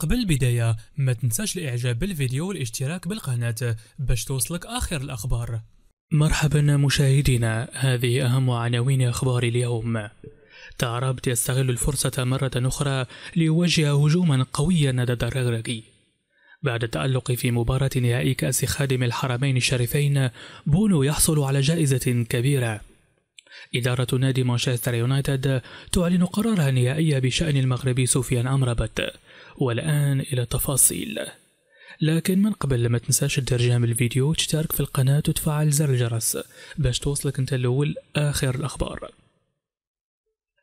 قبل البداية ما تنساش الاعجاب بالفيديو والاشتراك بالقناة باش توصلك اخر الاخبار مرحبا مشاهدينا هذه اهم عناوين اخبار اليوم تعربت يستغل الفرصة مرة أخرى ليوجه هجوما قويا ضد الدرغرقي بعد التألق في مباراة نهائي كأس خادم الحرمين الشريفين بونو يحصل على جائزة كبيرة إدارة نادي مانشستر يونايتد تعلن قرارها النهائي بشأن المغربي سفيان أمربت والآن إلى تفاصيل لكن من قبل لما تنساش الترجمة الفيديو تشترك في القناة وتفعل زر الجرس باش توصلك انت الأول آخر الأخبار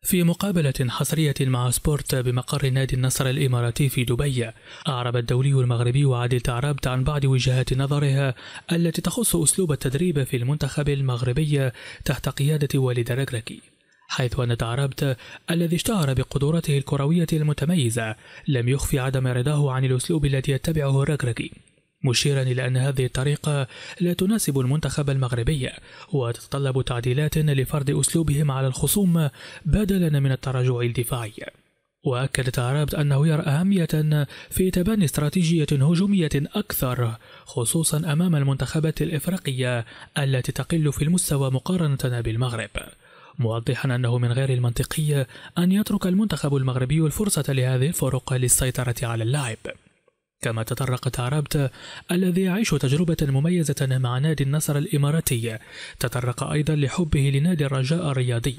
في مقابلة حصرية مع سبورت بمقر نادي النصر الإماراتي في دبي أعرب الدولي المغربي عادل تعربت عن بعض وجهات نظرها التي تخص أسلوب التدريب في المنتخب المغربي تحت قيادة والد ركركي حيث أن تعربت الذي اشتهر بقدراته الكروية المتميزة لم يخفي عدم رضاه عن الأسلوب الذي يتبعه الركركي مشيرا إلى أن هذه الطريقة لا تناسب المنتخب المغربي وتتطلب تعديلات لفرض أسلوبهم على الخصوم بدلا من التراجع الدفاعي وأكد تارابت أنه يرى أهمية في تبني استراتيجية هجومية أكثر خصوصا أمام المنتخبات الإفريقية التي تقل في المستوى مقارنة بالمغرب موضحا أنه من غير المنطقي أن يترك المنتخب المغربي الفرصة لهذه الفرق للسيطرة على اللعب كما تطرق تعربت الذي يعيش تجربة مميزة مع نادي النصر الإماراتي تطرق أيضا لحبه لنادي الرجاء الرياضي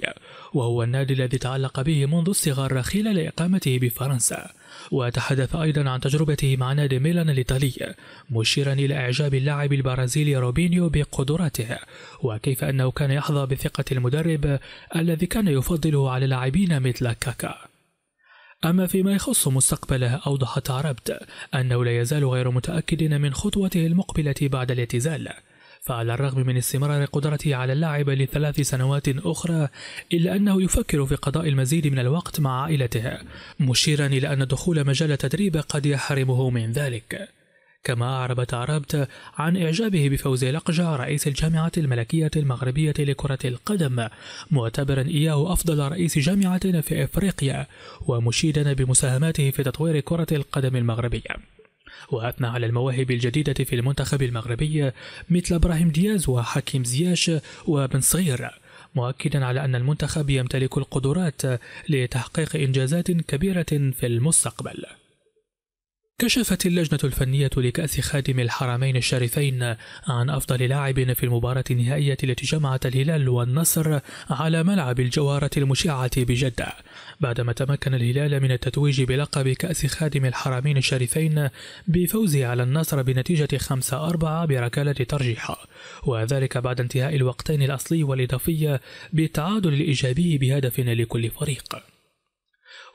وهو النادي الذي تعلق به منذ الصغر خلال إقامته بفرنسا وتحدث أيضا عن تجربته مع نادي ميلان الإيطالي مشيرا إلى إعجاب اللاعب البرازيلي روبينيو بقدراته وكيف أنه كان يحظى بثقة المدرب الذي كان يفضله على لاعبين مثل كاكا أما فيما يخص مستقبله أوضحت عربد أنه لا يزال غير متأكد من خطوته المقبلة بعد الاعتزال فعلى الرغم من استمرار قدرته على اللعب لثلاث سنوات أخرى إلا أنه يفكر في قضاء المزيد من الوقت مع عائلته مشيرا إلى أن دخول مجال التدريب قد يحرمه من ذلك كما أعرب تعربت عن إعجابه بفوز لقجة رئيس الجامعة الملكية المغربية لكرة القدم معتبرا إياه أفضل رئيس جامعة في إفريقيا ومشيدا بمساهماته في تطوير كرة القدم المغربية وأثنى على المواهب الجديدة في المنتخب المغربي مثل إبراهيم دياز وحكيم زياش وبن صغير مؤكدا على أن المنتخب يمتلك القدرات لتحقيق إنجازات كبيرة في المستقبل كشفت اللجنة الفنية لكأس خادم الحرمين الشريفين عن أفضل لاعب في المباراة النهائية التي جمعت الهلال والنصر على ملعب الجوارة المشعة بجدة بعدما تمكن الهلال من التتويج بلقب كأس خادم الحرمين الشريفين بفوزه على النصر بنتيجة 5-4 بركلة ترجيح وذلك بعد انتهاء الوقتين الأصلي والإضافي بالتعادل الإيجابي بهدف لكل فريق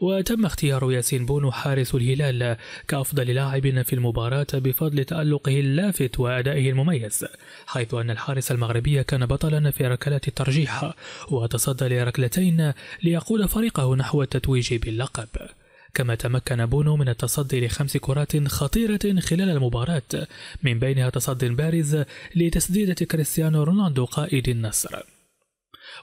وتم اختيار ياسين بونو حارس الهلال كأفضل لاعب في المباراة بفضل تألقه اللافت وأدائه المميز حيث أن الحارس المغربي كان بطلا في ركلات الترجيح وتصدى لركلتين ليقود فريقه نحو التتويج باللقب كما تمكن بونو من التصدي لخمس كرات خطيرة خلال المباراة من بينها تصدي بارز لتسديدة كريستيانو رونالدو قائد النصر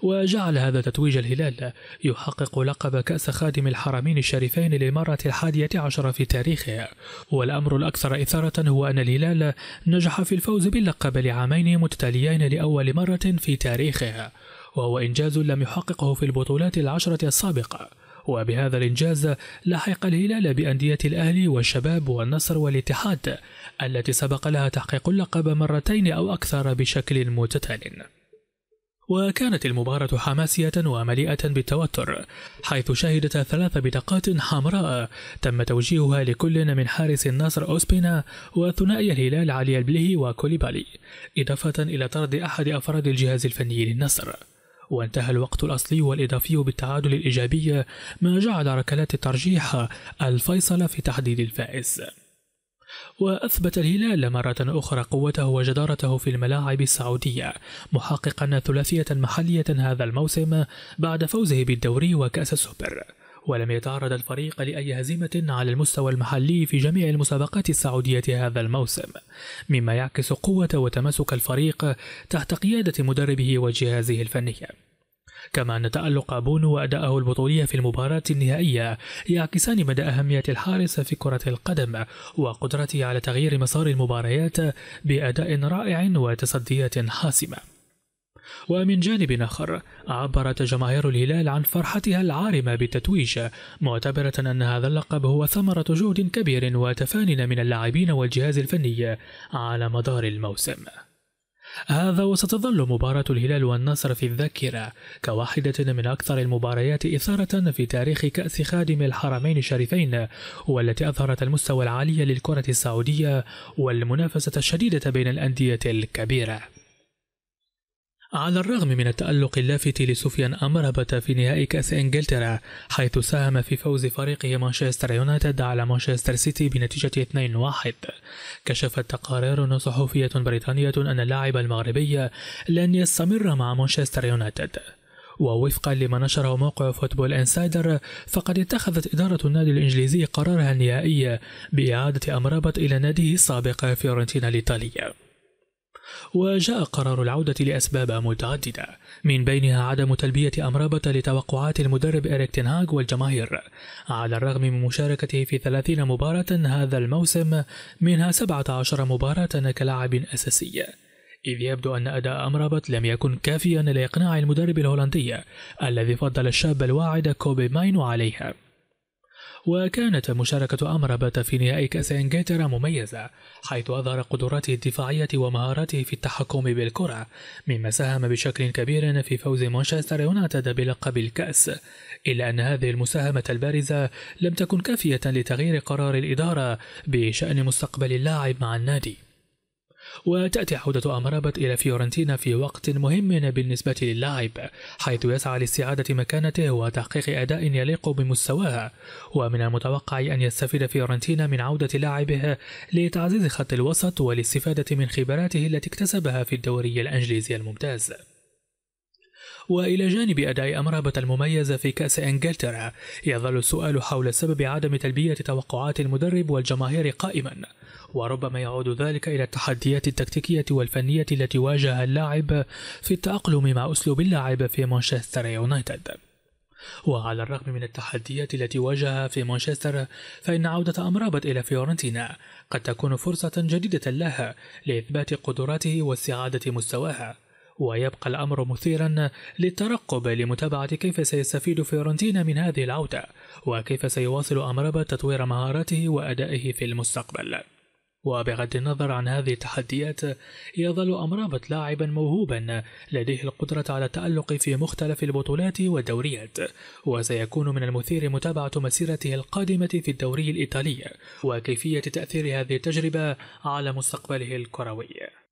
وجعل هذا تتويج الهلال يحقق لقب كأس خادم الحرمين الشريفين للمرة الحادية عشر في تاريخه والأمر الأكثر إثارة هو أن الهلال نجح في الفوز باللقب لعامين متتاليين لأول مرة في تاريخه وهو إنجاز لم يحققه في البطولات العشرة السابقة وبهذا الإنجاز لحق الهلال بأندية الأهلي والشباب والنصر والاتحاد التي سبق لها تحقيق اللقب مرتين أو أكثر بشكل متتال وكانت المباراة حماسية ومليئة بالتوتر حيث شهدت ثلاث بطاقات حمراء تم توجيهها لكل من حارس النصر أوسبينا وثنائي الهلال علي البلهي وكوليبالي إضافة إلى طرد أحد أفراد الجهاز الفني للنصر وانتهى الوقت الأصلي والإضافي بالتعادل الإيجابي ما جعل ركلات الترجيح الفيصل في تحديد الفائز وأثبت الهلال مرة أخرى قوته وجدارته في الملاعب السعودية محققا ثلاثية محلية هذا الموسم بعد فوزه بالدوري وكأس السوبر ولم يتعرض الفريق لأي هزيمة على المستوى المحلي في جميع المسابقات السعودية هذا الموسم، مما يعكس قوة وتماسك الفريق تحت قيادة مدربه وجهازه الفني. كما أن تألق بونو وأداءه البطولي في المباراة النهائية يعكسان مدى أهمية الحارس في كرة القدم وقدرته على تغيير مسار المباريات بأداء رائع وتصديات حاسمة ومن جانب آخر عبرت جماهير الهلال عن فرحتها العارمة بالتتويج معتبرة أن هذا اللقب هو ثمرة جهد كبير وتفان من اللاعبين والجهاز الفني على مدار الموسم هذا وستظل مباراة الهلال والنصر في الذاكرة كواحدة من أكثر المباريات إثارة في تاريخ كأس خادم الحرمين الشريفين والتي أظهرت المستوى العالي للكرة السعودية والمنافسة الشديدة بين الأندية الكبيرة على الرغم من التألق اللافت لسفيان أمربة في نهائي كأس إنجلترا حيث ساهم في فوز فريقه مانشستر يونايتد على مانشستر سيتي بنتيجة 2-1 كشفت تقارير صحفية بريطانية أن اللاعب المغربي لن يستمر مع مانشستر يونايتد ووفقا لما نشره موقع فوتبول انسايدر فقد اتخذت إدارة النادي الإنجليزي قرارها النهائي بإعادة أمرابط إلى ناديه السابق فيورنتينا الإيطالية وجاء قرار العودة لأسباب متعددة من بينها عدم تلبية أمرابة لتوقعات المدرب إريك تنهاج والجماهير على الرغم من مشاركته في 30 مباراة هذا الموسم منها 17 مباراة كلاعب أساسي إذ يبدو أن أداء أمرابط لم يكن كافيا لإقناع المدرب الهولندي الذي فضل الشاب الواعد كوبي ماينو عليها وكانت مشاركة أمرابات في نهائي كأس إنجلترا مميزة حيث أظهر قدراته الدفاعية ومهاراته في التحكم بالكرة مما ساهم بشكل كبير في فوز مانشستر يونايتد بلقب الكأس إلا أن هذه المساهمة البارزة لم تكن كافية لتغيير قرار الإدارة بشأن مستقبل اللاعب مع النادي وتأتي عودة أمرابت إلى فيورنتينا في وقت مهم بالنسبة للاعب حيث يسعى لاستعادة مكانته وتحقيق أداء يليق بمستواه ومن المتوقع أن يستفيد فيورنتينا من عودة لاعبه لتعزيز خط الوسط والاستفادة من خبراته التي اكتسبها في الدوري الأنجليزي الممتاز وإلى جانب أداء أمرابة المميزة في كأس إنجلترا يظل السؤال حول سبب عدم تلبية توقعات المدرب والجماهير قائما وربما يعود ذلك إلى التحديات التكتيكية والفنية التي واجهها اللاعب في التأقلم مع أسلوب اللاعب في مانشستر يونايتد وعلى الرغم من التحديات التي واجهها في مانشستر فإن عودة أمرابط إلى فيورنتينا قد تكون فرصة جديدة لها لإثبات قدراته واستعادة مستواها ويبقى الأمر مثيرا للترقب لمتابعة كيف سيستفيد فيورنتينا من هذه العودة وكيف سيواصل أمربا تطوير مهاراته وأدائه في المستقبل وبغض النظر عن هذه التحديات يظل أمرابط لاعبا موهوبا لديه القدرة على التألق في مختلف البطولات والدوريات وسيكون من المثير متابعة مسيرته القادمة في الدوري الإيطالي وكيفية تأثير هذه التجربة على مستقبله الكروي